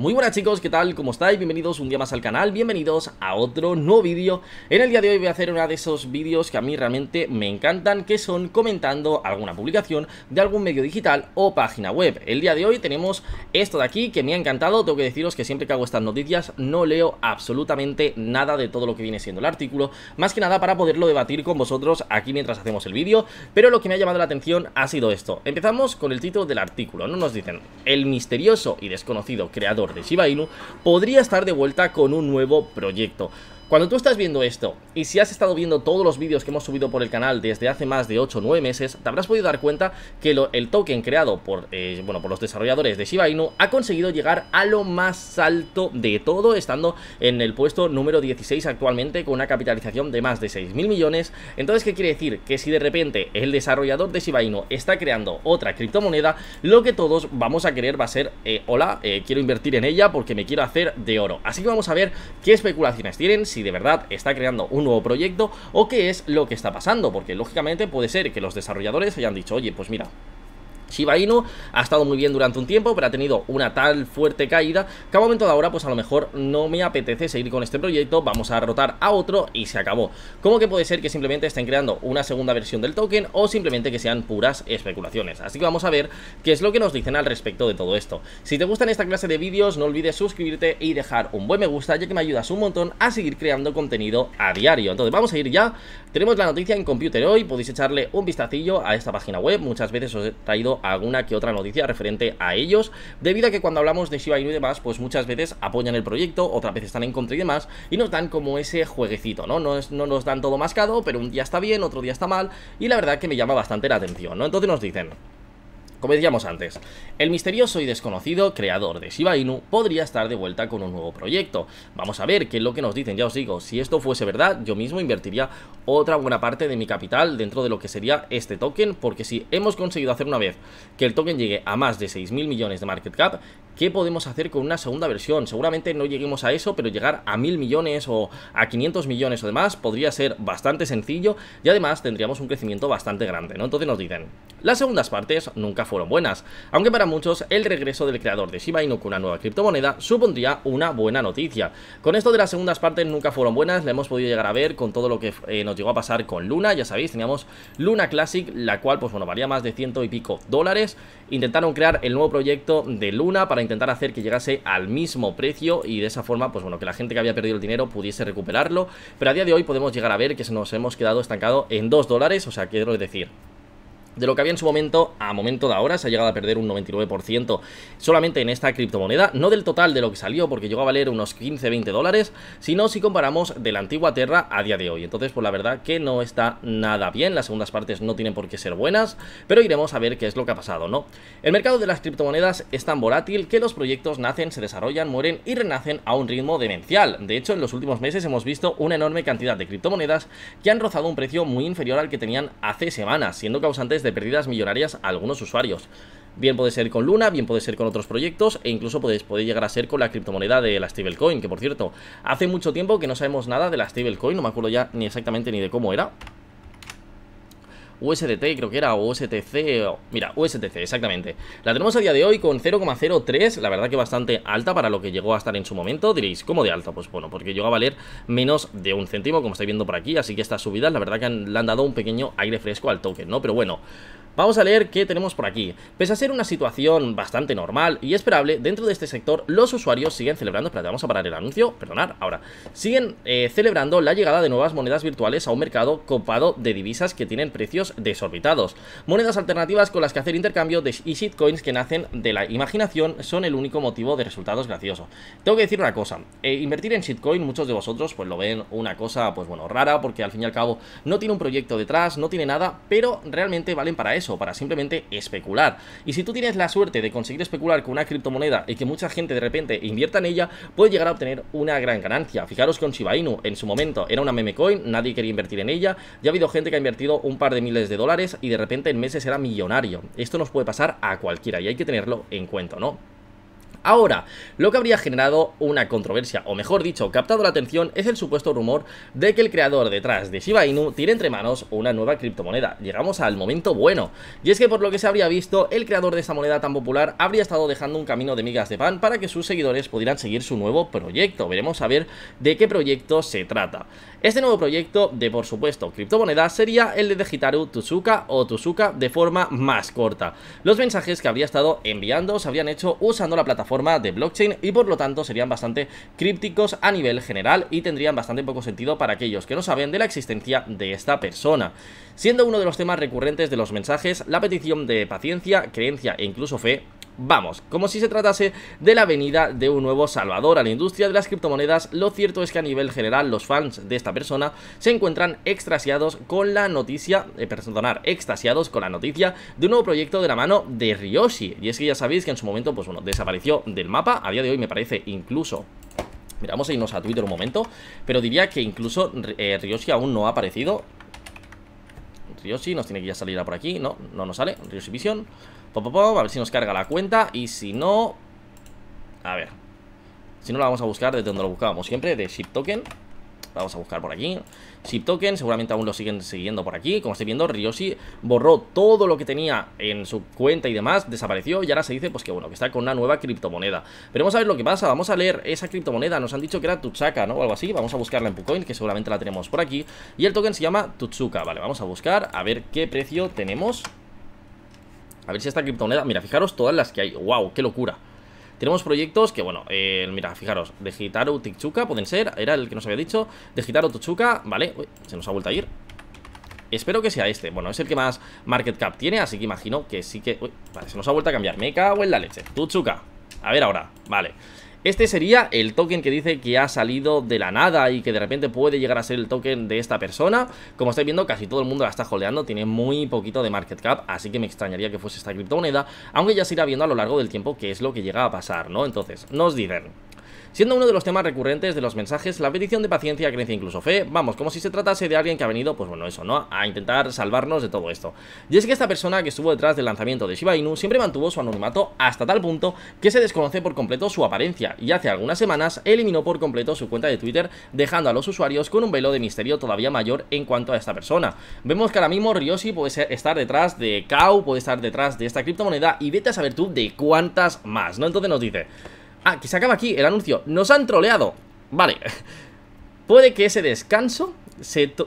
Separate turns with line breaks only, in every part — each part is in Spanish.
Muy buenas chicos, ¿qué tal? ¿Cómo estáis? Bienvenidos un día más al canal, bienvenidos a otro nuevo vídeo En el día de hoy voy a hacer uno de esos vídeos que a mí realmente me encantan Que son comentando alguna publicación de algún medio digital o página web El día de hoy tenemos esto de aquí que me ha encantado Tengo que deciros que siempre que hago estas noticias no leo absolutamente nada de todo lo que viene siendo el artículo Más que nada para poderlo debatir con vosotros aquí mientras hacemos el vídeo Pero lo que me ha llamado la atención ha sido esto Empezamos con el título del artículo, no nos dicen El misterioso y desconocido creador de Shiba podría estar de vuelta con un nuevo proyecto. Cuando tú estás viendo esto, y si has estado viendo todos los vídeos que hemos subido por el canal desde hace más de 8 o 9 meses, te habrás podido dar cuenta que el token creado por, eh, bueno, por los desarrolladores de Shiba Inu ha conseguido llegar a lo más alto de todo, estando en el puesto número 16 actualmente con una capitalización de más de 6.000 millones. Entonces, ¿qué quiere decir? Que si de repente el desarrollador de Shiba Inu está creando otra criptomoneda, lo que todos vamos a querer va a ser, eh, hola, eh, quiero invertir en ella porque me quiero hacer de oro. Así que vamos a ver qué especulaciones tienen, si de verdad está creando un nuevo proyecto o qué es lo que está pasando, porque lógicamente puede ser que los desarrolladores hayan dicho, oye, pues mira, Shiba Inu ha estado muy bien durante un tiempo, pero ha tenido una tal fuerte caída que a momento de ahora, pues a lo mejor no me apetece seguir con este proyecto, vamos a rotar a otro y se acabó. Como que puede ser que simplemente estén creando una segunda versión del token o simplemente que sean puras especulaciones. Así que vamos a ver qué es lo que nos dicen al respecto de todo esto. Si te gustan esta clase de vídeos, no olvides suscribirte y dejar un buen me gusta, ya que me ayudas un montón a seguir creando contenido a diario. Entonces vamos a ir ya. Tenemos la noticia en Computer hoy, podéis echarle un vistacillo a esta página web. Muchas veces os he traído alguna que otra noticia referente a ellos, debido a que cuando hablamos de Shiba y demás, pues muchas veces apoyan el proyecto, otras veces están en contra y demás, y nos dan como ese jueguecito, ¿no? No, no nos dan todo mascado, pero un día está bien, otro día está mal, y la verdad que me llama bastante la atención, ¿no? Entonces nos dicen... Como decíamos antes, el misterioso y desconocido creador de Shiba Inu podría estar de vuelta con un nuevo proyecto. Vamos a ver qué es lo que nos dicen, ya os digo, si esto fuese verdad, yo mismo invertiría otra buena parte de mi capital dentro de lo que sería este token, porque si hemos conseguido hacer una vez que el token llegue a más de 6.000 millones de market cap, ¿Qué podemos hacer con una segunda versión? Seguramente no lleguemos a eso, pero llegar a mil millones o a 500 millones o demás podría ser bastante sencillo y además tendríamos un crecimiento bastante grande, ¿no? Entonces nos dicen, las segundas partes nunca fueron buenas, aunque para muchos el regreso del creador de Shiba Inu con una nueva criptomoneda supondría una buena noticia. Con esto de las segundas partes nunca fueron buenas, la hemos podido llegar a ver con todo lo que eh, nos llegó a pasar con Luna, ya sabéis, teníamos Luna Classic, la cual pues bueno, valía más de ciento y pico dólares, intentaron crear el nuevo proyecto de Luna para intentar hacer que llegase al mismo precio y de esa forma, pues bueno, que la gente que había perdido el dinero pudiese recuperarlo, pero a día de hoy podemos llegar a ver que se nos hemos quedado estancado en 2 dólares, o sea, quiero decir, de lo que había en su momento a momento de ahora. Se ha llegado a perder un 99% solamente en esta criptomoneda. No del total de lo que salió, porque llegó a valer unos 15-20 dólares, sino si comparamos de la antigua Terra a día de hoy. Entonces, pues la verdad que no está nada bien. Las segundas partes no tienen por qué ser buenas, pero iremos a ver qué es lo que ha pasado, ¿no? El mercado de las criptomonedas es tan volátil que los proyectos nacen, se desarrollan, mueren y renacen a un ritmo demencial. De hecho, en los últimos meses hemos visto una enorme cantidad de criptomonedas que han rozado un precio muy inferior al que tenían hace semanas, siendo causantes de Perdidas pérdidas millonarias a algunos usuarios. Bien puede ser con Luna, bien puede ser con otros proyectos e incluso puede, puede llegar a ser con la criptomoneda de la stablecoin, que por cierto, hace mucho tiempo que no sabemos nada de la stablecoin, no me acuerdo ya ni exactamente ni de cómo era, USDT creo que era, o USTC, mira, USTC, exactamente. La tenemos a día de hoy con 0,03, la verdad que bastante alta para lo que llegó a estar en su momento. Diréis, ¿cómo de alta? Pues bueno, porque llegó a valer menos de un céntimo, como estáis viendo por aquí, así que estas subidas la verdad que le han dado un pequeño aire fresco al token, ¿no? Pero bueno... Vamos a leer qué tenemos por aquí. Pese a ser una situación bastante normal y esperable, dentro de este sector los usuarios siguen celebrando... Espera, vamos a parar el anuncio, perdonar, ahora. Siguen eh, celebrando la llegada de nuevas monedas virtuales a un mercado copado de divisas que tienen precios desorbitados. Monedas alternativas con las que hacer intercambio de y shitcoins que nacen de la imaginación son el único motivo de resultados graciosos. Tengo que decir una cosa, eh, invertir en shitcoin muchos de vosotros pues lo ven una cosa pues bueno rara porque al fin y al cabo no tiene un proyecto detrás, no tiene nada, pero realmente valen para eso para simplemente especular. Y si tú tienes la suerte de conseguir especular con una criptomoneda y que mucha gente de repente invierta en ella, puedes llegar a obtener una gran ganancia. Fijaros con Shiba Inu, en su momento era una meme coin, nadie quería invertir en ella, ya ha habido gente que ha invertido un par de miles de dólares y de repente en meses era millonario. Esto nos puede pasar a cualquiera y hay que tenerlo en cuenta, ¿no? Ahora, lo que habría generado una controversia, o mejor dicho, captado la atención, es el supuesto rumor de que el creador detrás de Shiba Inu tiene entre manos una nueva criptomoneda. Llegamos al momento bueno. Y es que por lo que se habría visto, el creador de esta moneda tan popular habría estado dejando un camino de migas de pan para que sus seguidores pudieran seguir su nuevo proyecto. Veremos a ver de qué proyecto se trata. Este nuevo proyecto de, por supuesto, criptomoneda sería el de Hitaru Tuzuka o Tuzuka de forma más corta. Los mensajes que habría estado enviando se habrían hecho usando la plataforma forma de blockchain y por lo tanto serían bastante crípticos a nivel general y tendrían bastante poco sentido para aquellos que no saben de la existencia de esta persona. Siendo uno de los temas recurrentes de los mensajes, la petición de paciencia, creencia e incluso fe vamos, como si se tratase de la venida de un nuevo salvador a la industria de las criptomonedas, lo cierto es que a nivel general los fans de esta persona se encuentran extasiados con la noticia, eh, perdonar, extasiados con la noticia de un nuevo proyecto de la mano de Ryoshi, y es que ya sabéis que en su momento, pues bueno, desapareció del mapa, a día de hoy me parece incluso Miramos ahí e nos irnos a Twitter un momento Pero diría que incluso eh, Ryoshi aún no ha aparecido Ryoshi nos tiene que ya salir por aquí No, no nos sale Ryoshi Vision a ver si nos carga la cuenta Y si no... A ver Si no la vamos a buscar desde donde lo buscábamos siempre De Ship Token Vamos a buscar por aquí Ship Token, seguramente aún lo siguen siguiendo por aquí Como estoy viendo, Ryoshi borró todo lo que tenía en su cuenta y demás Desapareció y ahora se dice pues que bueno, que está con una nueva criptomoneda Pero vamos a ver lo que pasa, vamos a leer esa criptomoneda Nos han dicho que era Tuchaka, ¿no? O algo así, vamos a buscarla en Pucoin Que seguramente la tenemos por aquí Y el token se llama Tutsuka, vale, vamos a buscar A ver qué precio tenemos a ver si esta criptomoneda... Mira, fijaros todas las que hay. ¡Wow! ¡Qué locura! Tenemos proyectos que, bueno, eh, mira, fijaros, de Gitaro Tichuca, pueden ser, era el que nos había dicho, de Gitaro vale, uy, se nos ha vuelto a ir. Espero que sea este, bueno, es el que más market cap tiene, así que imagino que sí que... Uy, vale, se nos ha vuelto a cambiar, me cago en la leche, Tuchuca. a ver ahora, vale. Este sería el token que dice que ha salido de la nada y que de repente puede llegar a ser el token de esta persona. Como estáis viendo, casi todo el mundo la está holdeando, tiene muy poquito de market cap, así que me extrañaría que fuese esta criptomoneda, aunque ya se irá viendo a lo largo del tiempo qué es lo que llega a pasar, ¿no? Entonces, nos dicen... Siendo uno de los temas recurrentes de los mensajes, la petición de paciencia, creencia, incluso fe, vamos, como si se tratase de alguien que ha venido, pues bueno, eso, ¿no? A intentar salvarnos de todo esto. Y es que esta persona que estuvo detrás del lanzamiento de Shiba Inu siempre mantuvo su anonimato hasta tal punto que se desconoce por completo su apariencia, y hace algunas semanas eliminó por completo su cuenta de Twitter, dejando a los usuarios con un velo de misterio todavía mayor en cuanto a esta persona. Vemos que ahora mismo Ryoshi puede estar detrás de KAU, puede estar detrás de esta criptomoneda y vete a saber tú de cuántas más, ¿no? Entonces nos dice... Ah, que se acaba aquí el anuncio. Nos han troleado. Vale. Puede que ese descanso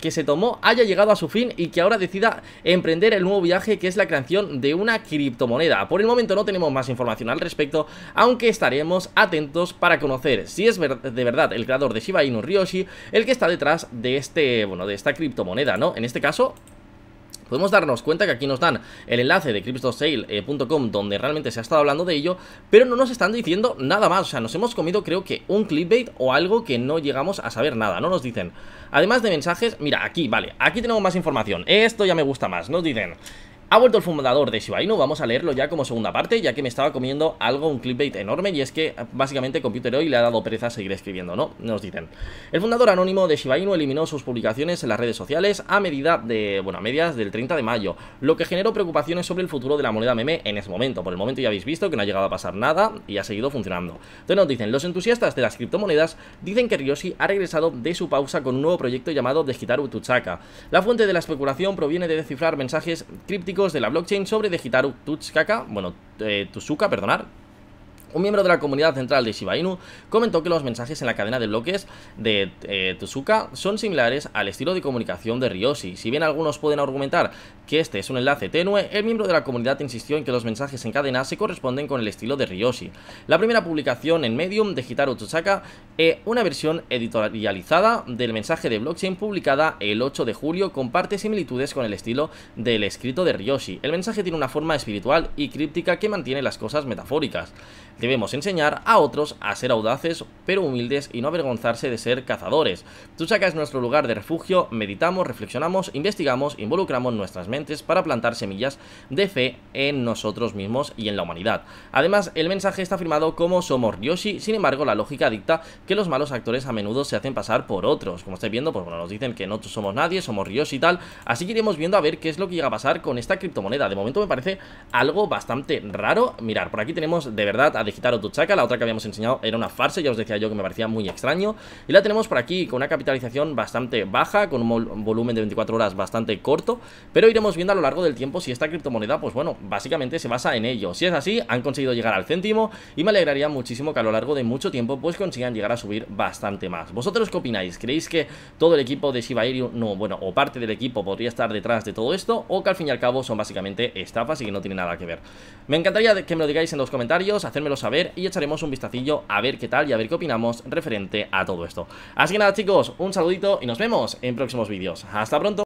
que se tomó haya llegado a su fin y que ahora decida emprender el nuevo viaje que es la creación de una criptomoneda. Por el momento no tenemos más información al respecto, aunque estaremos atentos para conocer si es de verdad el creador de Shiba Inu Ryoshi el que está detrás de este, bueno, de esta criptomoneda, ¿no? En este caso, Podemos darnos cuenta que aquí nos dan el enlace de cryptosale.com donde realmente se ha estado hablando de ello, pero no nos están diciendo nada más, o sea, nos hemos comido creo que un clickbait o algo que no llegamos a saber nada, no nos dicen. Además de mensajes, mira, aquí, vale, aquí tenemos más información, esto ya me gusta más, nos dicen... Ha vuelto el fundador de Shiba Inu, vamos a leerlo ya como segunda parte, ya que me estaba comiendo algo, un clickbait enorme, y es que eh, básicamente Computer Hoy le ha dado pereza a seguir escribiendo, ¿no? Nos dicen. El fundador anónimo de Shiba Inu eliminó sus publicaciones en las redes sociales a medida de, bueno, a medias del 30 de mayo, lo que generó preocupaciones sobre el futuro de la moneda meme en ese momento. Por el momento ya habéis visto que no ha llegado a pasar nada y ha seguido funcionando. Entonces nos dicen, los entusiastas de las criptomonedas dicen que Ryoshi ha regresado de su pausa con un nuevo proyecto llamado Deshitaru Tuchaka. La fuente de la especulación proviene de descifrar mensajes crípticos de la blockchain sobre Digitaru Tutskaka, bueno, eh, perdonar, un miembro de la comunidad central de Shiba Inu comentó que los mensajes en la cadena de bloques de eh, son similares al estilo de comunicación de Ryoshi. Si bien algunos pueden argumentar que este es un enlace tenue, el miembro de la comunidad insistió en que los mensajes en cadena se corresponden con el estilo de Ryoshi. La primera publicación en Medium de Hitaru Tsuchaka, eh, una versión editorializada del mensaje de blockchain publicada el 8 de julio comparte similitudes con el estilo del escrito de Ryoshi. El mensaje tiene una forma espiritual y críptica que mantiene las cosas metafóricas. Debemos enseñar a otros a ser audaces pero humildes y no avergonzarse de ser cazadores. Tushaka es nuestro lugar de refugio, meditamos, reflexionamos, investigamos, involucramos nuestras mentes para plantar semillas de fe en nosotros mismos y en la humanidad. Además, el mensaje está firmado como somos Yoshi, sin embargo la lógica dicta que los malos actores a menudo se hacen pasar por otros. Como estáis viendo, pues bueno, nos dicen que no somos nadie, somos Yoshi y tal, así que iremos viendo a ver qué es lo que llega a pasar con esta criptomoneda. De momento me parece algo bastante raro. Mirar, por aquí tenemos de verdad a de tu Tuchaka, la otra que habíamos enseñado era una farsa, ya os decía yo que me parecía muy extraño. Y la tenemos por aquí con una capitalización bastante baja, con un volumen de 24 horas bastante corto, pero iremos viendo a lo largo del tiempo si esta criptomoneda, pues bueno, básicamente se basa en ello. Si es así, han conseguido llegar al céntimo y me alegraría muchísimo que a lo largo de mucho tiempo pues consigan llegar a subir bastante más. ¿Vosotros qué opináis? ¿Creéis que todo el equipo de Shiba Inu, no, bueno, o parte del equipo podría estar detrás de todo esto? ¿O que al fin y al cabo son básicamente estafas y que no tienen nada que ver? Me encantaría que me lo digáis en los comentarios, hacérmelo a ver y echaremos un vistacillo a ver qué tal y a ver qué opinamos referente a todo esto. Así que nada chicos, un saludito y nos vemos en próximos vídeos. ¡Hasta pronto!